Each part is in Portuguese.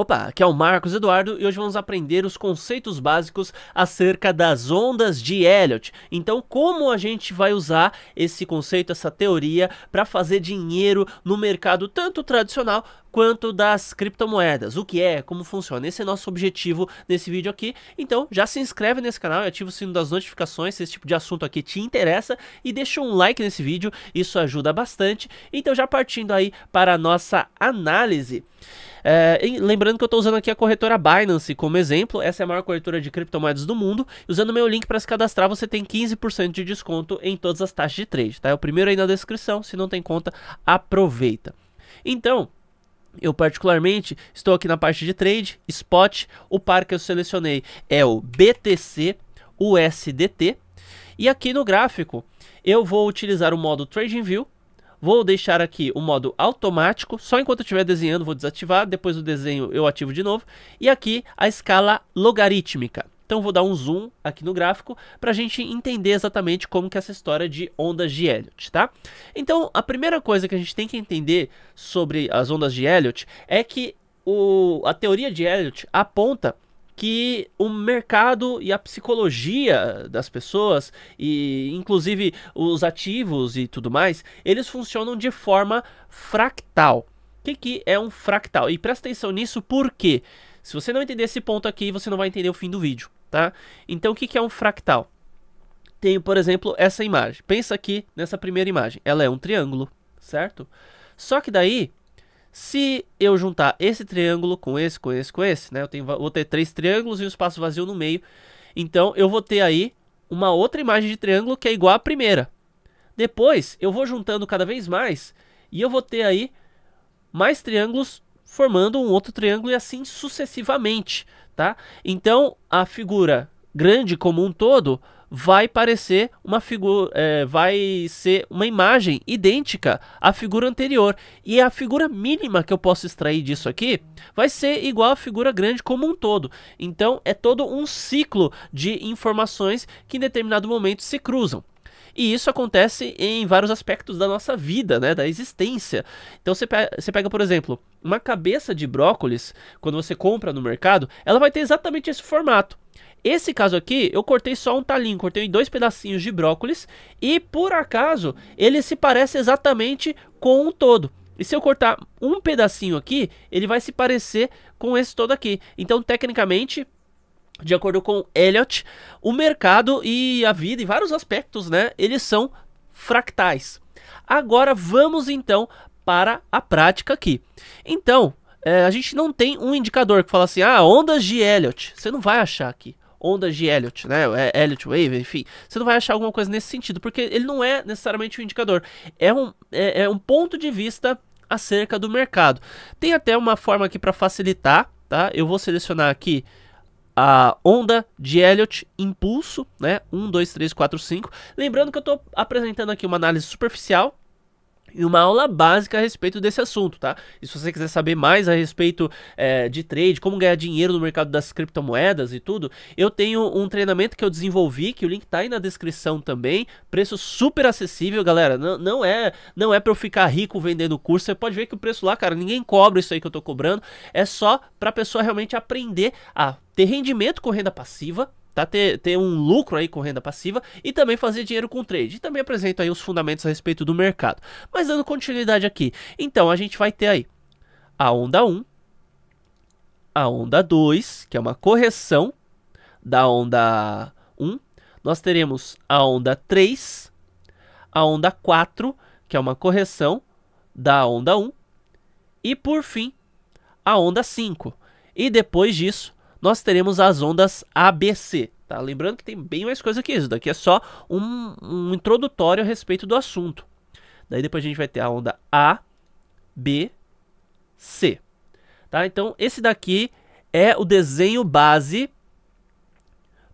Opa, aqui é o Marcos Eduardo e hoje vamos aprender os conceitos básicos acerca das ondas de Elliot. Então, como a gente vai usar esse conceito, essa teoria, para fazer dinheiro no mercado tanto tradicional quanto das criptomoedas. O que é, como funciona. Esse é nosso objetivo nesse vídeo aqui. Então, já se inscreve nesse canal e ativa o sino das notificações se esse tipo de assunto aqui te interessa e deixa um like nesse vídeo, isso ajuda bastante. Então, já partindo aí para a nossa análise. É, lembrando que eu estou usando aqui a corretora Binance como exemplo, essa é a maior corretora de criptomoedas do mundo. Usando meu link para se cadastrar, você tem 15% de desconto em todas as taxas de trade, tá? É o primeiro aí na descrição, se não tem conta, aproveita. Então, eu particularmente estou aqui na parte de trade, spot, o par que eu selecionei é o BTC USDT. E aqui no gráfico, eu vou utilizar o modo TradingView, Vou deixar aqui o modo automático, só enquanto eu estiver desenhando vou desativar, depois do desenho eu ativo de novo. E aqui a escala logarítmica. Então vou dar um zoom aqui no gráfico para a gente entender exatamente como que é essa história de ondas de Elliot, tá? Então a primeira coisa que a gente tem que entender sobre as ondas de Elliot é que o, a teoria de Elliot aponta que o mercado e a psicologia das pessoas e inclusive os ativos e tudo mais, eles funcionam de forma fractal. O que, que é um fractal? E presta atenção nisso porque se você não entender esse ponto aqui, você não vai entender o fim do vídeo, tá? Então o que, que é um fractal? Tenho, por exemplo, essa imagem. Pensa aqui nessa primeira imagem. Ela é um triângulo, certo? Só que daí se eu juntar esse triângulo com esse, com esse, com esse, né? Eu tenho, vou ter três triângulos e um espaço vazio no meio. Então, eu vou ter aí uma outra imagem de triângulo que é igual à primeira. Depois, eu vou juntando cada vez mais e eu vou ter aí mais triângulos formando um outro triângulo e assim sucessivamente, tá? Então, a figura grande como um todo vai parecer uma figura, é, vai ser uma imagem idêntica à figura anterior. E a figura mínima que eu posso extrair disso aqui vai ser igual à figura grande como um todo. Então é todo um ciclo de informações que em determinado momento se cruzam. E isso acontece em vários aspectos da nossa vida, né? Da existência. Então você, você pega, por exemplo, uma cabeça de brócolis, quando você compra no mercado, ela vai ter exatamente esse formato. Esse caso aqui, eu cortei só um talinho, cortei em dois pedacinhos de brócolis e por acaso ele se parece exatamente com um todo. E se eu cortar um pedacinho aqui, ele vai se parecer com esse todo aqui. Então, tecnicamente, de acordo com Elliot, o mercado e a vida, e vários aspectos, né? Eles são fractais. Agora vamos então para a prática aqui. Então, é, a gente não tem um indicador que fala assim, ah, ondas de Elliot. Você não vai achar aqui ondas de Elliot, né? É, Elliot Wave, enfim. Você não vai achar alguma coisa nesse sentido, porque ele não é necessariamente um indicador. É um, é, é um ponto de vista acerca do mercado. Tem até uma forma aqui para facilitar, tá? Eu vou selecionar aqui a onda de Elliot impulso, né? 1, 2, 3, 4, 5. Lembrando que eu estou apresentando aqui uma análise superficial, e uma aula básica a respeito desse assunto, tá? E se você quiser saber mais a respeito é, de trade, como ganhar dinheiro no mercado das criptomoedas e tudo, eu tenho um treinamento que eu desenvolvi, que o link tá aí na descrição também, preço super acessível, galera. Não, não é não é para eu ficar rico vendendo curso, você pode ver que o preço lá, cara, ninguém cobra isso aí que eu tô cobrando, é só para pessoa realmente aprender a ter rendimento com renda passiva, tá? Ter, ter um lucro aí com renda passiva e também fazer dinheiro com trade. E também apresento aí os fundamentos a respeito do mercado. Mas dando continuidade aqui, então a gente vai ter aí a onda 1, a onda 2, que é uma correção da onda 1. Nós teremos a onda 3, a onda 4, que é uma correção da onda 1. E por fim, a onda 5. E depois disso, nós teremos as ondas ABC. Tá? Lembrando que tem bem mais coisa que isso. Daqui é só um, um introdutório a respeito do assunto. Daí depois a gente vai ter a onda A, B, C. Tá? Então, esse daqui é o desenho base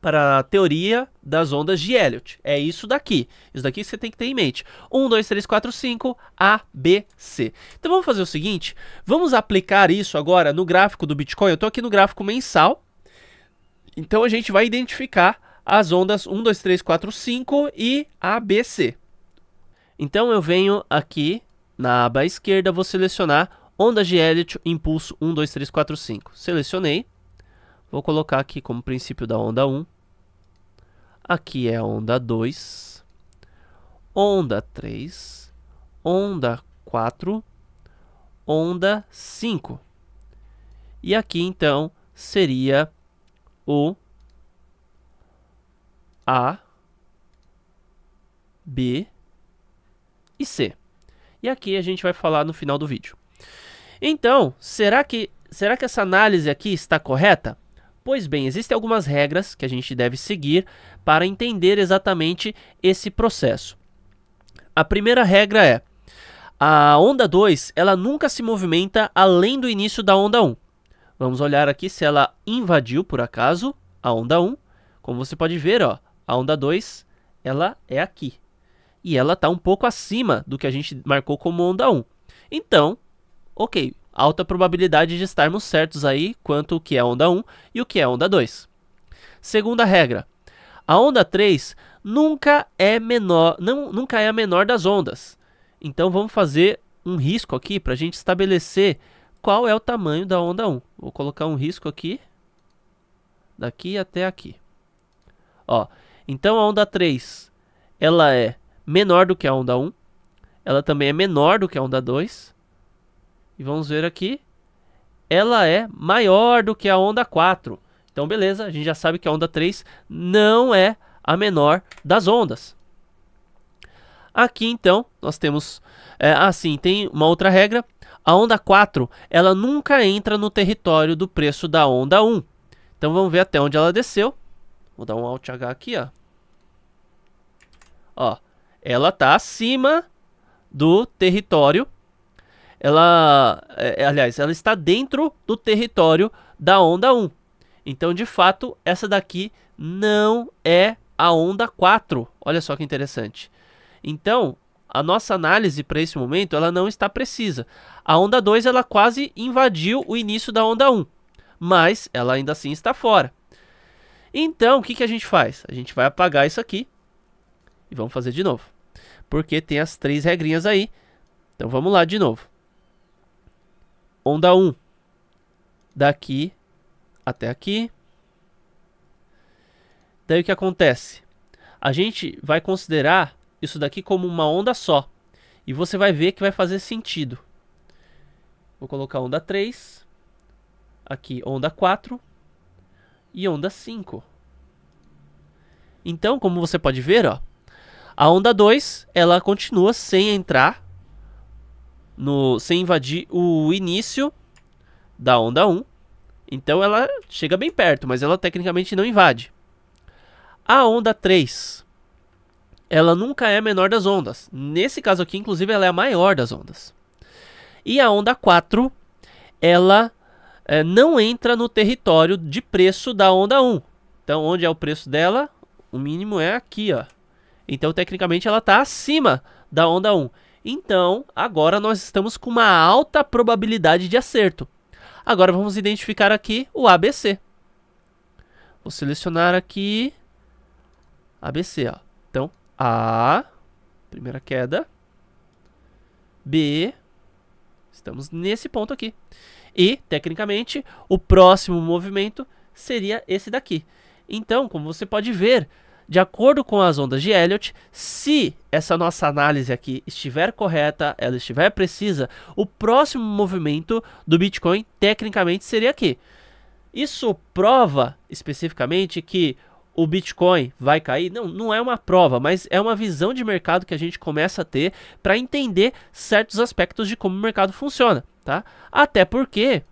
para a teoria das ondas de Elliot. É isso daqui. Isso daqui você tem que ter em mente. 1, 2, 3, 4, 5, A, B, C. Então vamos fazer o seguinte, vamos aplicar isso agora no gráfico do Bitcoin. Eu estou aqui no gráfico mensal, então a gente vai identificar as ondas 1, 2, 3, 4, 5 e A, B, C. Então eu venho aqui na aba esquerda, vou selecionar ondas de Elliot, impulso 1, 2, 3, 4, 5. Selecionei. Vou colocar aqui como princípio da onda 1. Aqui é a onda 2. Onda 3. Onda 4. Onda 5. E aqui então seria o A, B e C. E aqui a gente vai falar no final do vídeo. Então, será que, será que essa análise aqui está correta? Pois bem, existem algumas regras que a gente deve seguir para entender exatamente esse processo. A primeira regra é: a onda 2 ela nunca se movimenta além do início da onda 1. Um. Vamos olhar aqui se ela invadiu por acaso a onda 1. Um. Como você pode ver, ó, a onda 2 ela é aqui. E ela está um pouco acima do que a gente marcou como onda 1. Um. Então, ok, alta probabilidade de estarmos certos aí quanto o que é onda 1 e o que é onda 2. Segunda regra: a onda 3 nunca é menor, não, nunca é a menor das ondas. Então vamos fazer um risco aqui para a gente estabelecer qual é o tamanho da onda 1. Vou colocar um risco aqui, daqui até aqui. Ó, então a onda 3 ela é menor do que a onda 1, ela também é menor do que a onda 2 e vamos ver aqui. Ela é maior do que a onda 4. Então, beleza, a gente já sabe que a onda 3 não é a menor das ondas. Aqui, então, nós temos... É, assim, tem uma outra regra. A onda 4, ela nunca entra no território do preço da onda 1. Então, vamos ver até onde ela desceu. Vou dar um Alt H aqui, ó. Ó, ela está acima do território ela, é, é, aliás, ela está dentro do território da onda 1. Então, de fato, essa daqui não é a onda 4. Olha só que interessante. Então, a nossa análise para esse momento, ela não está precisa. A onda 2, ela quase invadiu o início da onda 1, mas ela ainda assim está fora. Então, o que, que a gente faz? A gente vai apagar isso aqui e vamos fazer de novo. Porque tem as três regrinhas aí. Então, vamos lá de novo onda 1. Daqui até aqui. Daí o que acontece? A gente vai considerar isso daqui como uma onda só. E você vai ver que vai fazer sentido. Vou colocar onda 3. Aqui onda 4. E onda 5. Então, como você pode ver, ó, a onda 2 ela continua sem entrar no, sem invadir o início da onda 1. Então ela chega bem perto, mas ela tecnicamente não invade. A onda 3, ela nunca é a menor das ondas. Nesse caso aqui, inclusive, ela é a maior das ondas. E a onda 4, ela é, não entra no território de preço da onda 1. Então, onde é o preço dela? O mínimo é aqui, ó. Então, tecnicamente, ela está acima da onda 1. Então, agora nós estamos com uma alta probabilidade de acerto. Agora vamos identificar aqui o ABC. Vou selecionar aqui ABC, ó. Então, A, primeira queda, B, estamos nesse ponto aqui. E, tecnicamente, o próximo movimento seria esse daqui. Então, como você pode ver, de acordo com as ondas de Elliot, se essa nossa análise aqui estiver correta, ela estiver precisa, o próximo movimento do Bitcoin tecnicamente seria aqui. Isso prova especificamente que o Bitcoin vai cair? Não, não é uma prova, mas é uma visão de mercado que a gente começa a ter para entender certos aspectos de como o mercado funciona, tá? Até porque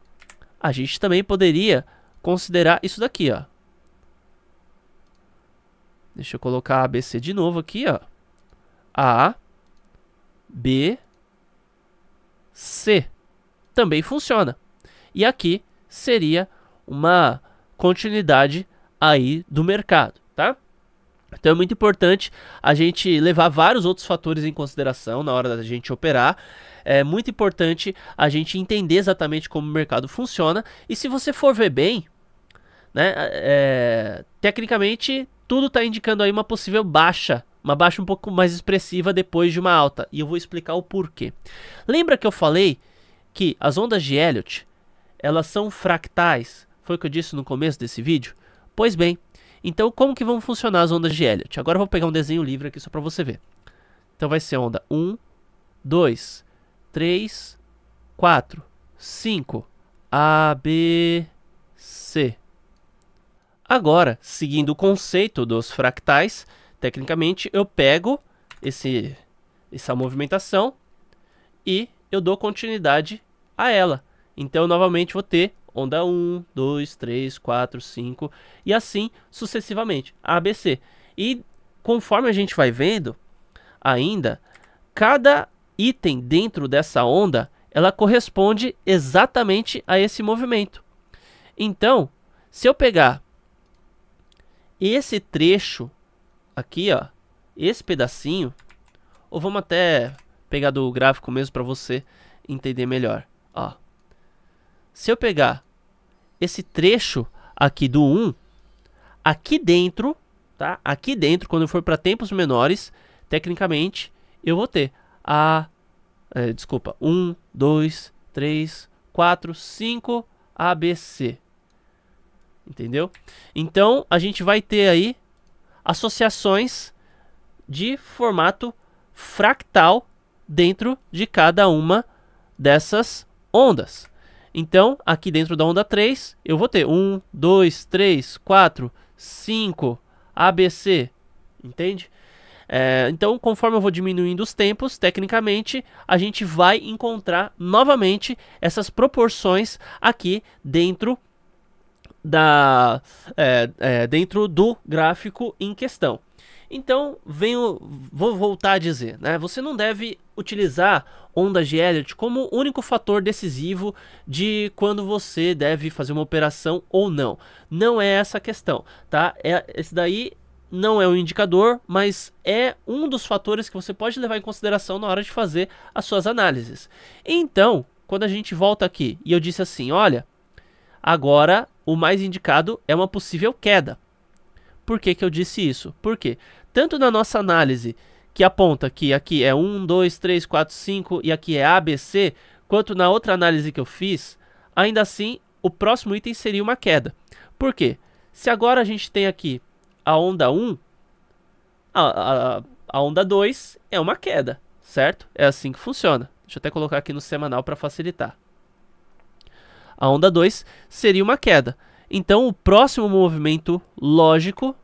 a gente também poderia considerar isso daqui, ó. Deixa eu colocar A, B, C de novo aqui, ó. A, B, C. Também funciona. E aqui seria uma continuidade aí do mercado, tá? Então é muito importante a gente levar vários outros fatores em consideração na hora da gente operar. É muito importante a gente entender exatamente como o mercado funciona. E se você for ver bem, né, é, tecnicamente tudo está indicando aí uma possível baixa, uma baixa um pouco mais expressiva depois de uma alta, e eu vou explicar o porquê. Lembra que eu falei que as ondas de Elliot, elas são fractais, foi o que eu disse no começo desse vídeo? Pois bem, então como que vão funcionar as ondas de Elliot? Agora eu vou pegar um desenho livre aqui só para você ver. Então vai ser onda 1, 2, 3, 4, 5, A, B, C. Agora, seguindo o conceito dos fractais, tecnicamente eu pego esse, essa movimentação e eu dou continuidade a ela. Então, novamente, vou ter onda 1, 2, 3, 4, 5 e assim sucessivamente, ABC. E conforme a gente vai vendo, ainda, cada item dentro dessa onda, ela corresponde exatamente a esse movimento. Então, se eu pegar esse trecho aqui, ó, esse pedacinho, ou vamos até pegar do gráfico mesmo para você entender melhor, ó. Se eu pegar esse trecho aqui do 1, aqui dentro, tá? Aqui dentro, quando eu for para tempos menores, tecnicamente, eu vou ter a... É, desculpa, 1, 2, 3, 4, 5, ABC. Entendeu? Então, a gente vai ter aí associações de formato fractal dentro de cada uma dessas ondas. Então, aqui dentro da onda 3, eu vou ter 1, 2, 3, 4, 5, ABC, entende? É, então, conforme eu vou diminuindo os tempos, tecnicamente, a gente vai encontrar novamente essas proporções aqui dentro da, é, é, dentro do gráfico em questão. Então, venho, vou voltar a dizer, né? Você não deve utilizar ondas de Elliott como único fator decisivo de quando você deve fazer uma operação ou não. Não é essa a questão, tá? É, esse daí não é um indicador, mas é um dos fatores que você pode levar em consideração na hora de fazer as suas análises. Então, quando a gente volta aqui e eu disse assim, olha, Agora, o mais indicado é uma possível queda. Por que, que eu disse isso? Porque tanto na nossa análise, que aponta que aqui é 1, 2, 3, 4, 5 e aqui é ABC, quanto na outra análise que eu fiz, ainda assim o próximo item seria uma queda. Por quê? Se agora a gente tem aqui a onda 1, a, a, a onda 2 é uma queda, certo? É assim que funciona. Deixa eu até colocar aqui no semanal para facilitar. A onda 2 seria uma queda. Então, o próximo movimento lógico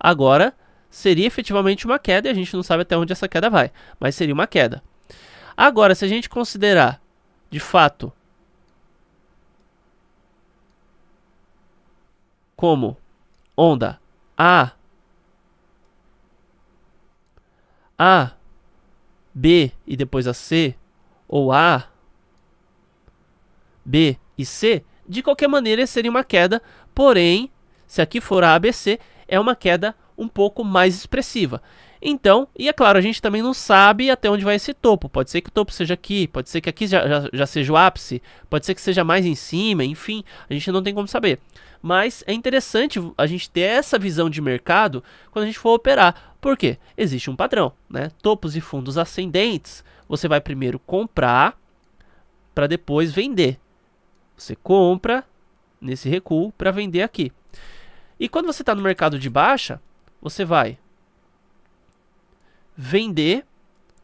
agora seria efetivamente uma queda, e a gente não sabe até onde essa queda vai, mas seria uma queda. Agora, se a gente considerar, de fato, como onda A, A, B e depois a C, ou A, B e C, de qualquer maneira seria uma queda, porém, se aqui for a ABC, é uma queda um pouco mais expressiva. Então, e é claro, a gente também não sabe até onde vai esse topo. Pode ser que o topo seja aqui, pode ser que aqui já, já, já, seja o ápice, pode ser que seja mais em cima, enfim, a gente não tem como saber. Mas é interessante a gente ter essa visão de mercado quando a gente for operar. Por quê? Existe um padrão, né? Topos e fundos ascendentes, você vai primeiro comprar para depois vender. Você compra nesse recuo para vender aqui. E quando você está no mercado de baixa, você vai vender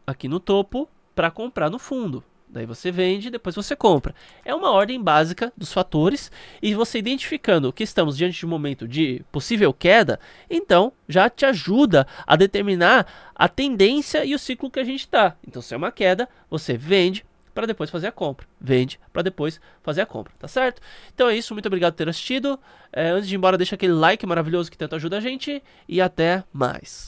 aqui no topo para comprar no fundo. Daí você vende, depois você compra. É uma ordem básica dos fatores e você identificando que estamos diante de um momento de possível queda, então já te ajuda a determinar a tendência e o ciclo que a gente está. Então, se é uma queda, você vende para depois fazer a compra. Vende para depois fazer a compra, tá certo? Então é isso, muito obrigado por ter assistido. É, antes de ir embora, deixa aquele like maravilhoso que tanto ajuda a gente e até mais.